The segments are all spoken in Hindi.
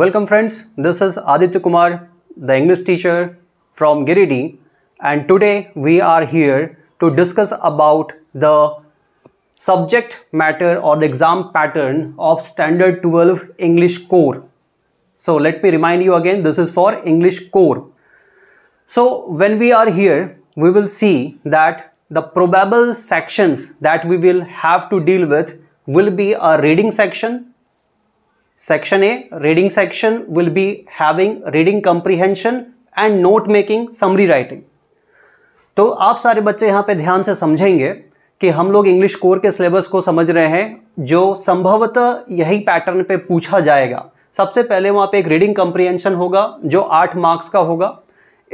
Welcome friends, this is Aditya Kumar, the English teacher from Giridi and today we are here to discuss about the subject matter or the exam pattern of standard 12 English core. So let me remind you again, this is for English core. So when we are here, we will see that the probable sections that we will have to deal with will be a reading section Section A, reading section will be having reading comprehension and note making, summary writing. तो आप सारे बच्चे यहाँ पे ध्यान से समझेंगे कि हम लोग इंग्लिश कोर के सिलेबस को समझ रहे हैं जो संभवतः यही पैटर्न पे पूछा जाएगा सबसे पहले वहाँ पे एक रीडिंग कंप्रिहेंशन होगा जो आठ मार्क्स का होगा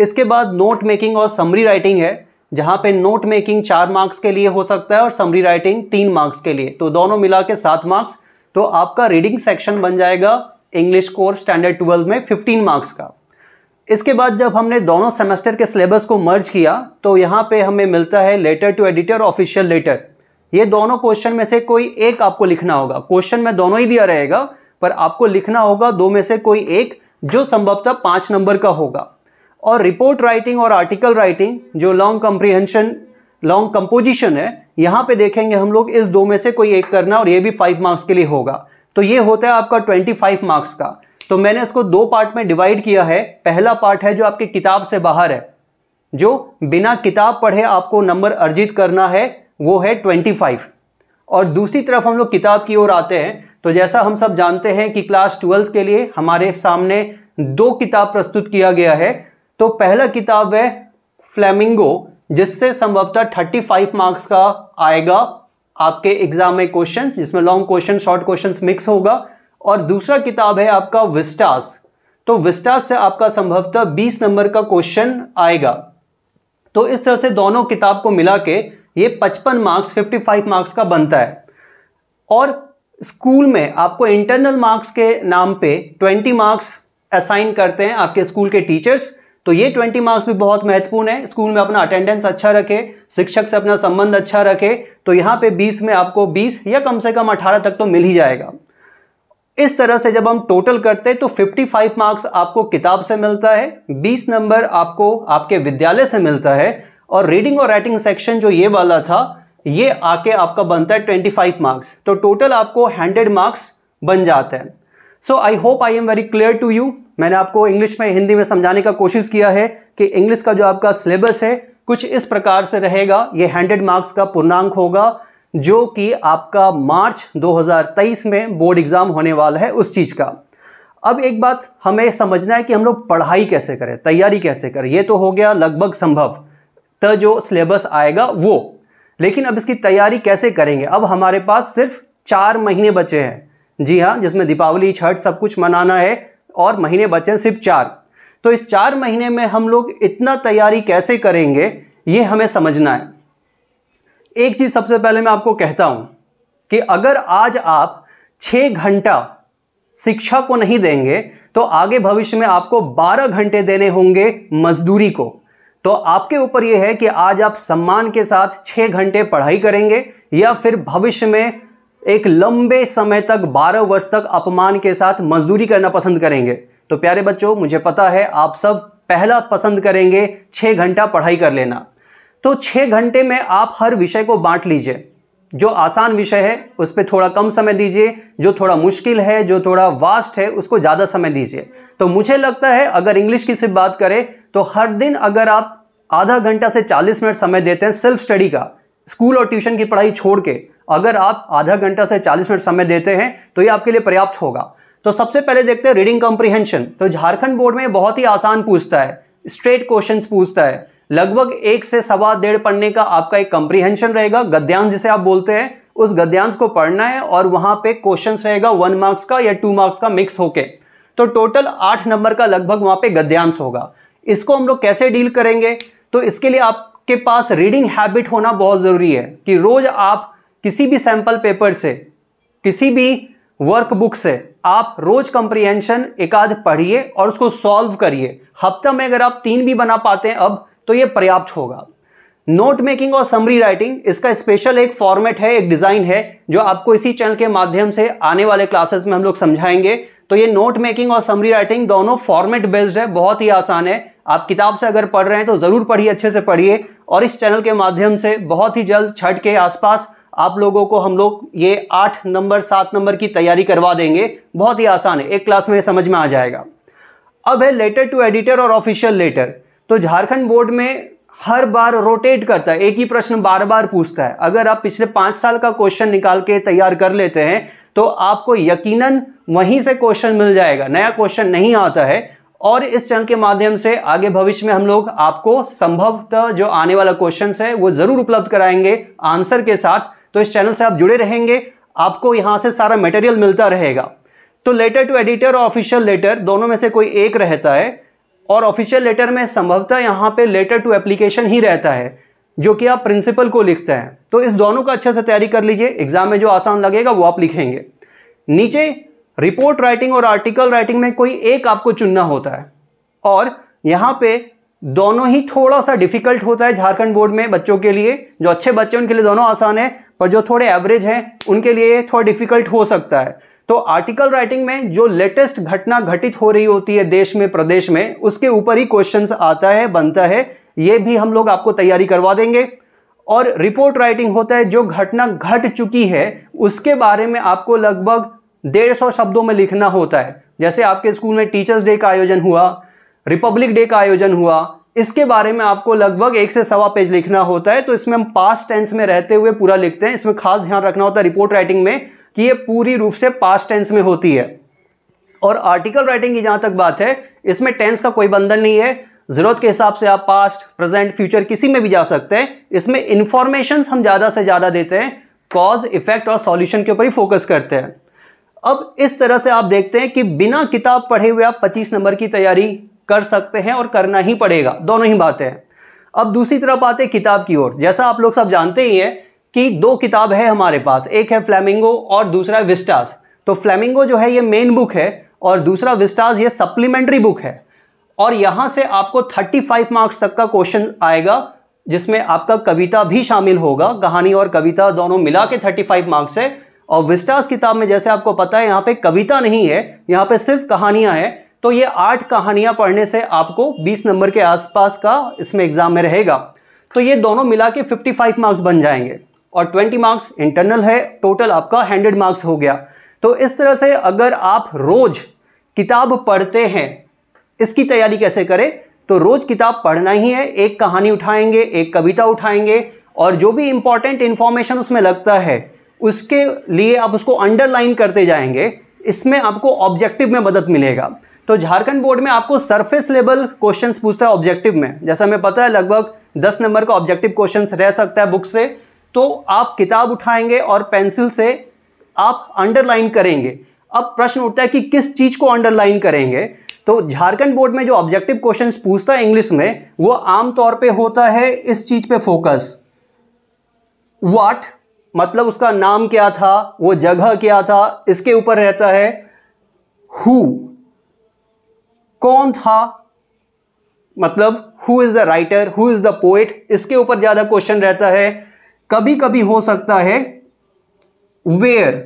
इसके बाद नोट मेकिंग और समरी राइटिंग है जहाँ पे नोट मेकिंग चार मार्क्स के लिए हो सकता है और समरी राइटिंग तीन मार्क्स के लिए तो दोनों मिला के सात मार्क्स तो आपका रीडिंग सेक्शन बन जाएगा इंग्लिश कोर स्टैंडर्ड ट्वेल्व में फिफ्टीन मार्क्स का इसके बाद जब हमने दोनों सेमेस्टर के सिलेबस को मर्ज किया तो यहाँ पे हमें मिलता है letter to editor official letter ये दोनों क्वेश्चन में से कोई एक आपको लिखना होगा क्वेश्चन में दोनों ही दिया रहेगा पर आपको लिखना होगा दो में से कोई एक जो संभवतः पाँच नंबर का होगा और रिपोर्ट राइटिंग और आर्टिकल राइटिंग जो लॉन्ग कंप्रीहेंशन लॉन्ग कंपोजिशन है यहाँ पे देखेंगे हम लोग इस दो में से कोई एक करना और ये भी फाइव मार्क्स के लिए होगा तो ये होता है आपका ट्वेंटी फाइव मार्क्स का तो मैंने इसको दो पार्ट में डिवाइड किया है पहला पार्ट है जो आपके किताब से बाहर है जो बिना किताब पढ़े आपको नंबर अर्जित करना है वो है ट्वेंटी फाइव और दूसरी तरफ हम लोग किताब की ओर आते हैं तो जैसा हम सब जानते हैं कि क्लास ट्वेल्थ के लिए हमारे सामने दो किताब प्रस्तुत किया गया है तो पहला किताब है फ्लैमिंगो जिससे संभवतः 35 मार्क्स का आएगा आपके एग्जाम में क्वेश्चन जिसमें long question short question mix होगा और दूसरा किताब है आपका विस्टास तो विस्टास से आपका संभवतः 20 नंबर का क्वेश्चन आएगा तो इस तरह से दोनों किताब को मिला के ये 55 मार्क्स 55 मार्क्स का बनता है और स्कूल में आपको इंटरनल मार्क्स के नाम पे 20 मार्क्स असाइन करते हैं आपके स्कूल के टीचर्स तो ये ट्वेंटी मार्क्स भी बहुत महत्वपूर्ण है स्कूल में अपना अटेंडेंस अच्छा रखे शिक्षक से अपना संबंध अच्छा रखे तो यहाँ पे बीस में आपको बीस या कम से कम अठारह तक तो मिल ही जाएगा इस तरह से जब हम टोटल करते हैं तो 55 मार्क्स आपको किताब से मिलता है 20 नंबर आपको आपके विद्यालय से मिलता है और रीडिंग और राइटिंग सेक्शन जो ये वाला था ये आके आपका बनता है 25 मार्क्स तो टोटल आपको 100 मार्क्स बन जाते हैं so I hope I am very clear to you मैंने आपको इंग्लिश में हिंदी में समझाने का कोशिश किया है कि इंग्लिश का जो आपका सिलेबस है कुछ इस प्रकार से रहेगा ये हंड्रेड मार्क्स का पूर्णांक होगा जो कि आपका मार्च 2023 में बोर्ड एग्ज़ाम होने वाला है उस चीज़ का अब एक बात हमें समझना है कि हम लोग पढ़ाई कैसे करें तैयारी कैसे करें ये तो हो गया लगभग संभव त तो जो सिलेबस आएगा वो लेकिन अब इसकी तैयारी कैसे करेंगे अब हमारे पास सिर्फ चार महीने बचे हैं जी हाँ जिसमें दीपावली छठ सब कुछ मनाना है और महीने बचे सिर्फ चार तो इस चार महीने में हम लोग इतना तैयारी कैसे करेंगे ये हमें समझना है एक चीज़ सबसे पहले मैं आपको कहता हूँ कि अगर आज आप छः घंटा शिक्षा को नहीं देंगे तो आगे भविष्य में आपको 12 घंटे देने होंगे मजदूरी को तो आपके ऊपर यह है कि आज आप सम्मान के साथ छह घंटे पढ़ाई करेंगे या फिर भविष्य में एक लंबे समय तक 12 वर्ष तक अपमान के साथ मजदूरी करना पसंद करेंगे तो प्यारे बच्चों मुझे पता है आप सब पहला पसंद करेंगे छः घंटा पढ़ाई कर लेना तो छः घंटे में आप हर विषय को बांट लीजिए जो आसान विषय है उस पर थोड़ा कम समय दीजिए जो थोड़ा मुश्किल है जो थोड़ा वास्ट है उसको ज़्यादा समय दीजिए तो मुझे लगता है अगर इंग्लिश की सिर्फ बात करें तो हर दिन अगर आप आधा घंटा से 40 मिनट समय देते हैं सेल्फ स्टडी का स्कूल और ट्यूशन की पढ़ाई छोड़ के अगर आप आधा घंटा से चालीस मिनट समय देते हैं तो ये आपके लिए पर्याप्त होगा तो सबसे पहले देखते हैं रीडिंग कॉम्प्रीहेंशन तो झारखंड बोर्ड में बहुत ही आसान पूछता है स्ट्रेट क्वेश्चंस पूछता है लगभग एक से सवा डेढ़ पढ़ने का आपका एक कॉम्प्रीहेंशन रहेगा गद्यांश जिसे आप बोलते हैं उस गद्यांश को पढ़ना है और वहां पे क्वेश्चन रहेगा वन मार्क्स का या टू मार्क्स का मिक्स होके तो टोटल आठ नंबर का लगभग वहां पे गद्यांश होगा इसको हम लोग कैसे डील करेंगे तो इसके लिए आपके पास रीडिंग हैबिट होना बहुत ज़रूरी है कि रोज़ आप किसी भी सैंपल पेपर से किसी भी वर्कबुक से आप रोज कंप्रिहेंशन एकाध पढ़िए और उसको सॉल्व करिए हफ्ता में अगर आप तीन भी बना पाते हैं अब तो ये पर्याप्त होगा नोट मेकिंग और समरी राइटिंग इसका स्पेशल एक फॉर्मेट है एक डिज़ाइन है जो आपको इसी चैनल के माध्यम से आने वाले क्लासेस में हम लोग समझाएंगे तो ये नोट मेकिंग और समरी राइटिंग दोनों फॉर्मेट बेस्ड है बहुत ही आसान है आप किताब से अगर पढ़ रहे हैं तो ज़रूर पढ़िए अच्छे से पढ़िए और इस चैनल के माध्यम से बहुत ही जल्द छठ के आसपास आप लोगों को हम लोग ये आठ नंबर सात नंबर की तैयारी करवा देंगे बहुत ही आसान है एक क्लास में समझ में आ जाएगा अब है लेटर टू एडिटर और ऑफिशियल लेटर तो झारखंड बोर्ड में हर बार रोटेट करता है एक ही प्रश्न बार बार पूछता है अगर आप पिछले पांच साल का क्वेश्चन निकाल के तैयार कर लेते हैं तो आपको यकीनन वहीं से क्वेश्चन मिल जाएगा नया क्वेश्चन नहीं आता है और इस चैनल के माध्यम से आगे भविष्य में हम लोग आपको संभवतः जो आने वाला क्वेश्चन है वो ज़रूर उपलब्ध कराएंगे आंसर के साथ तो इस चैनल से आप जुड़े रहेंगे आपको यहाँ से सारा मटेरियल मिलता रहेगा तो लेटर टू एडिटर और ऑफिशियल लेटर दोनों में से कोई एक रहता है और ऑफिशियल लेटर में संभवतः यहाँ पे लेटर टू एप्लीकेशन ही रहता है जो कि आप प्रिंसिपल को लिखते हैं तो इस दोनों का अच्छे से तैयारी कर लीजिए एग्जाम में जो आसान लगेगा वो आप लिखेंगे नीचे रिपोर्ट राइटिंग और आर्टिकल राइटिंग में कोई एक आपको चुनना होता है और यहाँ पे दोनों ही थोड़ा सा डिफिकल्ट होता है झारखंड बोर्ड में बच्चों के लिए जो अच्छे बच्चे उनके लिए दोनों आसान है पर जो थोड़े एवरेज हैं उनके लिए थोड़ा डिफिकल्ट हो सकता है तो आर्टिकल राइटिंग में जो लेटेस्ट घटना घटित हो रही होती है देश में प्रदेश में उसके ऊपर ही क्वेश्चन आता है बनता है ये भी हम लोग आपको तैयारी करवा देंगे और रिपोर्ट राइटिंग होता है जो घटना घट चुकी है उसके बारे में आपको लगभग डेढ़ सौ शब्दों में लिखना होता है जैसे आपके स्कूल में टीचर्स डे का आयोजन हुआ रिपब्लिक डे का आयोजन हुआ इसके बारे में आपको लगभग एक से सवा पेज लिखना होता है तो इसमें हम पास्ट टेंस में रहते हुए पूरा लिखते हैं इसमें खास ध्यान रखना होता है रिपोर्ट राइटिंग में कि ये पूरी रूप से पास्ट टेंस में होती है और आर्टिकल राइटिंग की जहां तक बात है इसमें टेंस का कोई बंधन नहीं है ज़रूरत के हिसाब से आप पास्ट प्रेजेंट फ्यूचर किसी में भी जा सकते हैं इसमें इंफॉर्मेशन हम ज़्यादा से ज़्यादा देते हैं कॉज इफेक्ट और सॉल्यूशन के ऊपर ही फोकस करते हैं अब इस तरह से आप देखते हैं कि बिना किताब पढ़े हुए आप 25 नंबर की तैयारी कर सकते हैं और करना ही पड़ेगा दोनों ही बातें हैं अब दूसरी तरफ आते हैं किताब की ओर जैसा आप लोग सब जानते ही हैं कि दो किताब है हमारे पास एक है फ्लैमिंगो और दूसरा है विस्टास तो फ्लैमिंगो जो है ये मेन बुक है और दूसरा विस्टास ये सप्लीमेंट्री बुक है और यहाँ से आपको 35 मार्क्स तक का क्वेश्चन आएगा जिसमें आपका कविता भी शामिल होगा कहानी और कविता दोनों मिला के फाइव मार्क्स है और विस्टास किताब में जैसे आपको पता है यहाँ पे कविता नहीं है यहाँ पे सिर्फ कहानियाँ हैं तो ये आठ कहानियां पढ़ने से आपको बीस नंबर के आसपास का इसमें एग्ज़ाम में रहेगा तो ये दोनों मिला के फिफ्टी मार्क्स बन जाएंगे और ट्वेंटी मार्क्स इंटरनल है टोटल आपका हंड्रेड मार्क्स हो गया तो इस तरह से अगर आप रोज़ किताब पढ़ते हैं इसकी तैयारी कैसे करें तो रोज़ किताब पढ़ना ही है एक कहानी उठाएंगे एक कविता उठाएंगे और जो भी इंपॉर्टेंट इन्फॉर्मेशन उसमें लगता है उसके लिए आप उसको अंडरलाइन करते जाएंगे इसमें आपको ऑब्जेक्टिव में मदद मिलेगा तो झारखंड बोर्ड में आपको सरफेस लेवल क्वेश्चन पूछता है ऑब्जेक्टिव में जैसा हमें पता है लगभग दस नंबर का ऑब्जेक्टिव क्वेश्चन रह सकता है बुक से तो आप किताब उठाएंगे और पेंसिल से आप अंडरलाइन करेंगे अब प्रश्न उठता है कि किस चीज़ को अंडरलाइन करेंगे तो झारखंड बोर्ड में जो ऑब्जेक्टिव क्वेश्चन पूछता है इंग्लिश में वो आमतौर पे होता है इस चीज़ पे फोकस वाट मतलब उसका नाम क्या था वो जगह क्या था इसके ऊपर रहता है हु कौन था मतलब who is the writer who is the poet इसके ऊपर ज़्यादा क्वेश्चन रहता है कभी कभी हो सकता है वेयर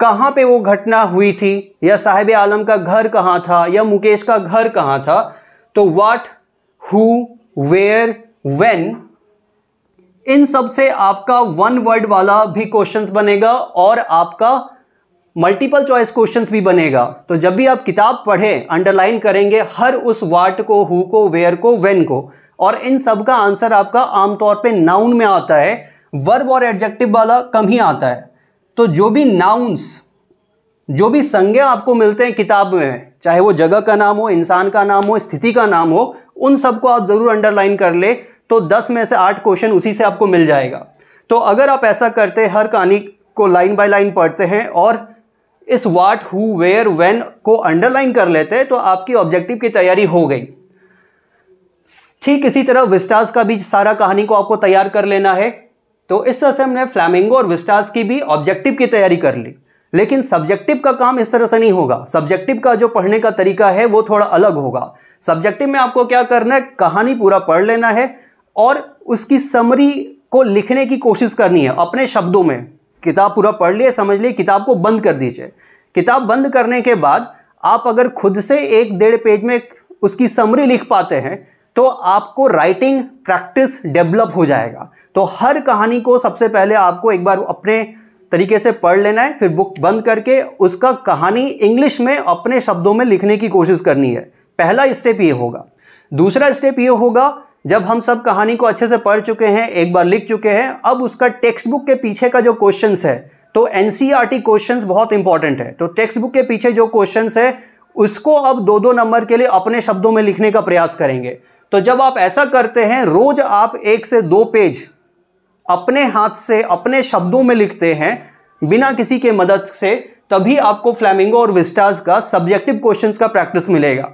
कहां पे वो घटना हुई थी या साहेब आलम का घर कहां था या मुकेश का घर कहां था तो वाट हु वेयर वेन इन सब से आपका वन वर्ड वाला भी क्वेश्चंस बनेगा और आपका मल्टीपल चॉइस क्वेश्चंस भी बनेगा तो जब भी आप किताब पढ़ें अंडरलाइन करेंगे हर उस वाट को हु को वेयर को वेन को और इन सब का आंसर आपका आमतौर पे नाउन में आता है वर्ब और एडजेक्टिव वाला कम ही आता है तो जो भी नाउन्स जो भी संज्ञा आपको मिलते हैं किताब में चाहे वो जगह का नाम हो इंसान का नाम हो स्थिति का नाम हो उन सबको आप ज़रूर अंडरलाइन कर ले तो दस में से आठ क्वेश्चन उसी से आपको मिल जाएगा तो अगर आप ऐसा करते हर कहानी को लाइन बाय लाइन पढ़ते हैं और इस वाट हु वेयर वेन को अंडरलाइन कर लेते हैं तो आपकी ऑब्जेक्टिव की तैयारी हो गई ठीक इसी तरह विस्टास का भी सारा कहानी को आपको तैयार कर लेना है तो इस तरह से हमने फ्लैमिंगो और विस्टास की भी ऑब्जेक्टिव की तैयारी कर ली लेकिन सब्जेक्टिव का काम इस तरह से नहीं होगा सब्जेक्टिव का जो पढ़ने का तरीका है वो थोड़ा अलग होगा सब्जेक्टिव में आपको क्या करना है कहानी पूरा पढ़ लेना है और उसकी समरी को लिखने की कोशिश करनी है अपने शब्दों में किताब पूरा पढ़ लिए समझ लिए किताब को बंद कर दीजिए किताब बंद करने के बाद आप अगर खुद से एक डेढ़ पेज में उसकी समरी लिख पाते हैं तो आपको राइटिंग प्रैक्टिस डेवलप हो जाएगा तो हर कहानी को सबसे पहले आपको एक बार अपने तरीके से पढ़ लेना है फिर बुक बंद करके उसका कहानी इंग्लिश में अपने शब्दों में लिखने की कोशिश करनी है पहला स्टेप ये होगा दूसरा स्टेप ये होगा जब हम सब कहानी को अच्छे से पढ़ चुके हैं एक बार लिख चुके हैं अब उसका टेक्स्ट बुक के पीछे का जो क्वेश्चन है तो एन क्वेश्चन e बहुत इंपॉर्टेंट है तो टेक्स्ट बुक के पीछे जो क्वेश्चन है उसको अब दो दो नंबर के लिए अपने शब्दों में लिखने का प्रयास करेंगे तो जब आप ऐसा करते हैं रोज आप एक से दो पेज अपने हाथ से अपने शब्दों में लिखते हैं बिना किसी के मदद से तभी आपको फ्लैमिंगो और विस्टास का सब्जेक्टिव क्वेश्चंस का प्रैक्टिस मिलेगा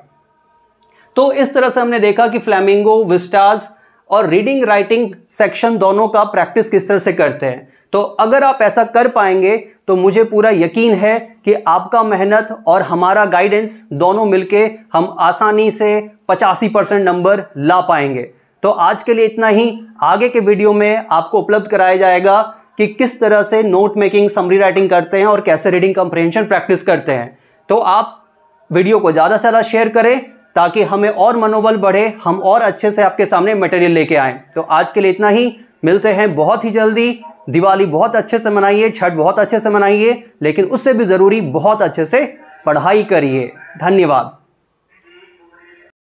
तो इस तरह से हमने देखा कि फ्लैमिंगो विस्टाज और रीडिंग राइटिंग सेक्शन दोनों का प्रैक्टिस किस तरह से करते हैं तो अगर आप ऐसा कर पाएंगे तो मुझे पूरा यकीन है कि आपका मेहनत और हमारा गाइडेंस दोनों मिलके हम आसानी से पचासी परसेंट नंबर ला पाएंगे तो आज के लिए इतना ही आगे के वीडियो में आपको उपलब्ध कराया जाएगा कि किस तरह से नोट मेकिंग समरी राइटिंग करते हैं और कैसे रीडिंग कंप्रेंशन प्रैक्टिस करते हैं तो आप वीडियो को ज़्यादा से ज़्यादा शेयर करें ताकि हमें और मनोबल बढ़े हम और अच्छे से आपके सामने मटेरियल लेके आएँ तो आज के लिए इतना ही मिलते हैं बहुत ही जल्दी दिवाली बहुत अच्छे से मनाइए छठ बहुत अच्छे से मनाइए लेकिन उससे भी ज़रूरी बहुत अच्छे से पढ़ाई करिए धन्यवाद